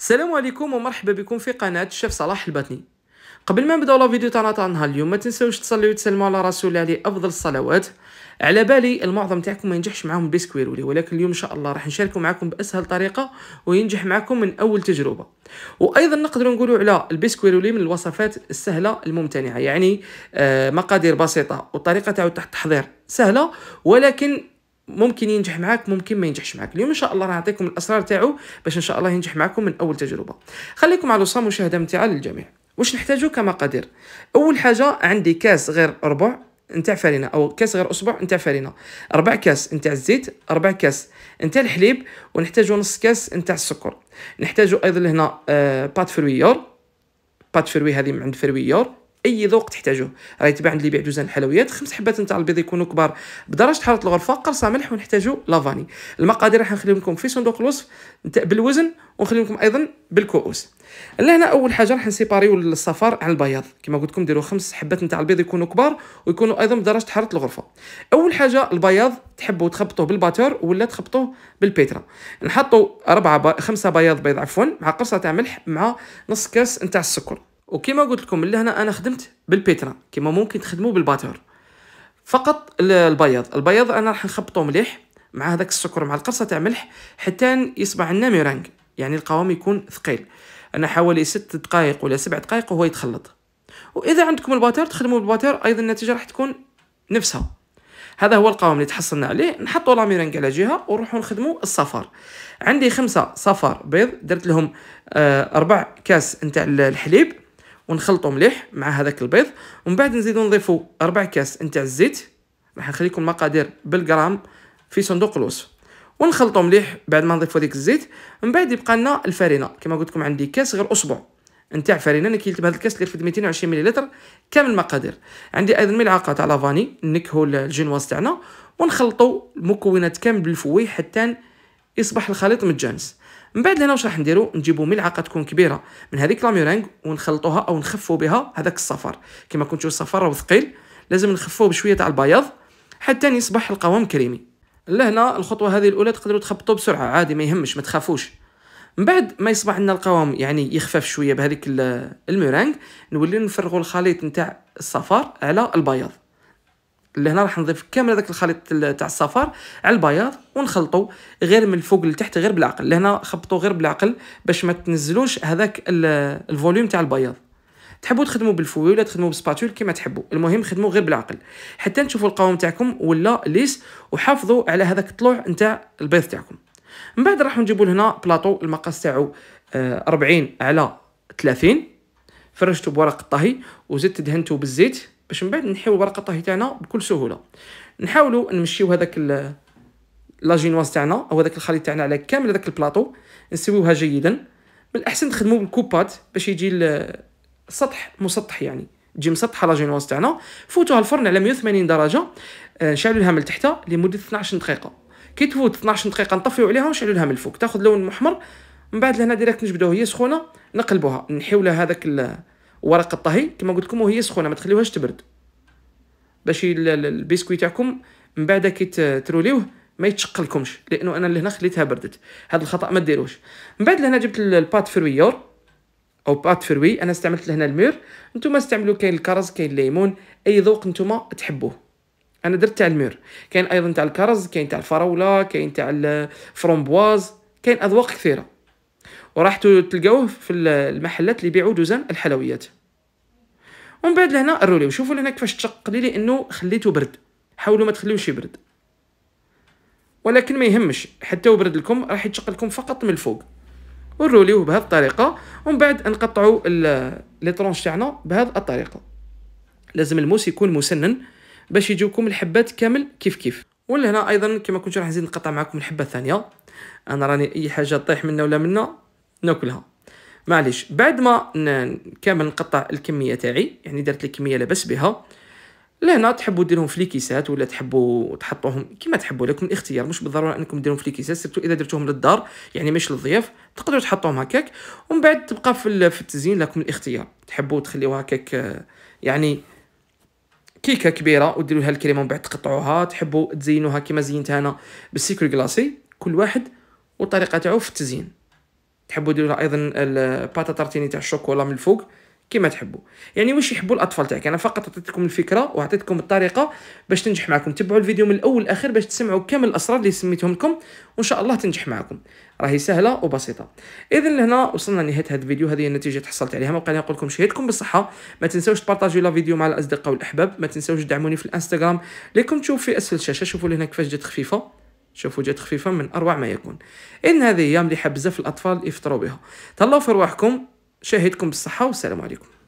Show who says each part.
Speaker 1: السلام عليكم ومرحبا بكم في قناة الشيف صلاح البطني قبل ما نبداو لا فيديو تاعنا تاع نهار اليوم ما تنساوش تصليو وتسلموا على رسول الله عليه افضل الصلوات على بالي المعظم تاعكم ما ينجحش معاهم البيسكويرولي ولكن اليوم ان شاء الله راح نشاركوا معكم باسهل طريقه وينجح معكم من اول تجربه وايضا نقدر نقولوا على البيسكويرولي من الوصفات السهله الممتنعه يعني آه، مقادير بسيطه والطريقه تاعو تحضير التحضير سهله ولكن ممكن ينجح معاك ممكن ما ينجحش معاك اليوم ان شاء الله راح نعطيكم الاسرار تاعو باش ان شاء الله ينجح معكم من اول تجربه خليكم على وصام مشاهده ممتعه للجميع واش نحتاجو كمقادير اول حاجه عندي كاس غير ربع نتاع فرينه او كاس غير اصبع نتاع فرينه ربع كاس نتاع الزيت ربع كاس نتاع الحليب ونحتاجو نص كاس نتاع السكر نحتاجو ايضا هنا بات فرويور بات فروي هذه من عند فرويور اي ذوق تحتاجوه راه يتباع عند اللي يبيع دوزان الحلويات خمس حبات نتاع البيض يكونوا كبار بدرجه حراره الغرفه قرصه ملح ونحتاجوا لافاني المقادير راح نخليهم لكم في صندوق الوصف بالوزن ونخليهم لكم ايضا بالكؤوس لهنا اول حاجه راح نسيباريو الصفار على البياض كما قلت لكم ديروا خمس حبات نتاع البيض يكونوا كبار ويكونوا ايضا بدرجه حراره الغرفه اول حاجه البياض تحبوا تخبطوه بالباتور ولا تخبطوه بالبيترا نحطوا اربعه خمسه بياض بيض عفوا مع قرصه تاع ملح مع نص كاس نتاع السكر وكما قلت لكم لهنا انا خدمت بالبيترا كما ممكن تخدموا بالباتور فقط البياض البياض انا راح نخبطه مليح مع هذاك السكر مع القرصه تاع ملح حتى يصبح لنا ميرانغ يعني القوام يكون ثقيل انا حوالي ست دقائق ولا سبع دقائق وهو يتخلط واذا عندكم الباتور تخدموا بالباتور ايضا النتيجه راح تكون نفسها هذا هو القوام اللي تحصلنا عليه نحطوا لاميرانغ على جهه ونروحوا نخدموا الصفار عندي خمسة صفار بيض درت لهم آه، اربع كاس نتاع الحليب ونخلطو مليح مع هذاك البيض ومن بعد نزيدو نضيفو ربع كاس نتاع الزيت راح نخليكم المقادير بالغرام في صندوق الوصف ونخلطو مليح بعد ما نضيفو ديك الزيت من بعد يبقى لنا الفرينه كما قلت لكم عندي كاس غير اصبع نتاع فرينه انا كيلت بهذا الكاس اللي يرفد 220 مليلتر كامل المقادير عندي ايضا ملعقه تاع لافاني نكهو الجينواز تاعنا ونخلطو المكونات كامل بالفوي حتى يصبح الخليط متجانس من بعد هنا واش راح نديرو نجيبو ملعقه تكون كبيره من هذيك لاميرينغ ونخلطوها او نخفو بها هذاك الصفر كما كنتو الصفر راه ثقيل لازم نخفوه بشويه تاع البياض حتى يصبح القوام كريمي لهنا الخطوه هذه الاولى تقدروا تخبطوا بسرعه عادي ما يهمش ما تخافوش من بعد ما يصبح عندنا القوام يعني يخفف شويه بهذيك الميرانغ نولي نفرغوا الخليط نتاع الصفار على البياض لهنا راح نضيف كامل هذاك الخليط تاع الصفار على البياض ونخلطو غير من الفوق لتحت غير بالعقل لهنا خبطو غير بالعقل باش ما تنزلوش هذاك الفوليوم تاع البياض تحبوا تخدموا بالفوي ولا تخدموا بالسباتول كيما تحبوا المهم خدموا غير بالعقل حتى تشوفوا القوام تاعكم ولا ليس وحافظوا على هذاك الطلوع نتاع البيض تاعكم من بعد راح نجيبوا لهنا بلاطو المقاس تاعو 40 آه، على 30 فرشتو بورق الطهي وزدت دهنتو بالزيت باش من بعد نحيو الورقه الطهي تاعنا بكل سهوله نحاولوا نمشيو هذاك لا جينواز تاعنا او هذاك الخليط تاعنا على كامل هذاك البلاطو نسويوها جيدا من الاحسن نخدموا بالكوبات باش يجي السطح مسطح يعني تجي مسطحه لا جينواز تاعنا فوتوها الفرن على 180 درجه نشعلوا آه، لها من تحتها لمده 12 دقيقه كي تفوت 12 دقيقه نطفيو عليها ونشعلوا لها من الفوق تاخذ لون محمر من بعد لهنا ديريكت نجبدوها هي سخونه نقلبوها نحيو لها هذاك ورق الطهي كما قلت لكم وهي سخونه ما تخليوهاش تبرد باش البسكوي تاعكم من بعد كي تروليوه ما يتشقلكمش لانه انا لهنا خليتها بردت هذا الخطا ما ديروش من بعد لهنا جبت البات فرويور او بات فروي انا استعملت لهنا المير نتوما استعملوا كاين الكرز كاين الليمون اي ذوق نتوما تحبوه انا درت تاع المير كاين ايضا تاع الكرز كاين تاع الفراوله كاين تاع الفرومبواز كاين اذواق كثيره وراح تلقاوه في المحلات اللي يبيعوا دوزان الحلويات ومن بعد لهنا الروليو وشوفوا لهنا كيفاش تشق لي لانه خليته برد حاولوا ما تخليوش يبرد ولكن ما يهمش حتى برد لكم راح يتشق لكم فقط من الفوق ونروليوه بهذه الطريقه ومن بعد نقطعوا لي ترونش تاعنا بهذه الطريقه لازم الموس يكون مسنن باش يجيوكم الحبات كامل كيف كيف ولهنا ايضا كما كنت راح نزيد نقطع معكم الحبه الثانيه انا راني اي حاجه طيح منا ولا منا ناكلها معليش بعد ما كامل نقطع الكميه تاعي يعني درت الكميه لاباس بها لهنا تحبوا ديرهم في ليكيسات ولا تحبوا تحطوهم كما تحبوا لكم الاختيار مش بالضروره انكم ديرهم في ليكيسات سيرتو اذا درتوهم للدار يعني مش للضياف تقدروا تحطوهم هكاك ومن بعد تبقى في التزيين لكم الاختيار تحبوا تخليوها هكاك يعني كيكه كبيره وديروا لها الكريمه ومن بعد تقطعوها تحبوا تزينوها كما زينت انا بالسيكر كلاصي كل واحد والطريقه تاعو في التزيين تحبوا ديروا ايضا الباتا تارتيني تاع الشوكولا من الفوق كما تحبوا يعني واش يحبوا الاطفال تاعك انا فقط عطيتكم الفكره وعطيتكم الطريقه باش تنجح معكم تبعوا الفيديو من الاول لاخر باش تسمعوا كامل الاسرار اللي سميتهم لكم وان شاء الله تنجح معكم راهي سهله وبسيطه اذا لهنا وصلنا لنهايه هذا الفيديو هذه هي النتيجه تحصلت عليها موقع نقول لكم شهيتكم بالصحه ما تنساوش تبارطاجيو لا فيديو مع الاصدقاء والاحباب ما تنساوش تدعموني في الانستغرام ليكم تشوف في اسفل الشاشه شوفوا لهنا كيفاش جات خفيفه شوفوا جات خفيفة من أروع ما يكون إن هذه أيام مليحة بزاف الأطفال يفطروا بها تهلاو في رواحكم شاهدكم بالصحة والسلام عليكم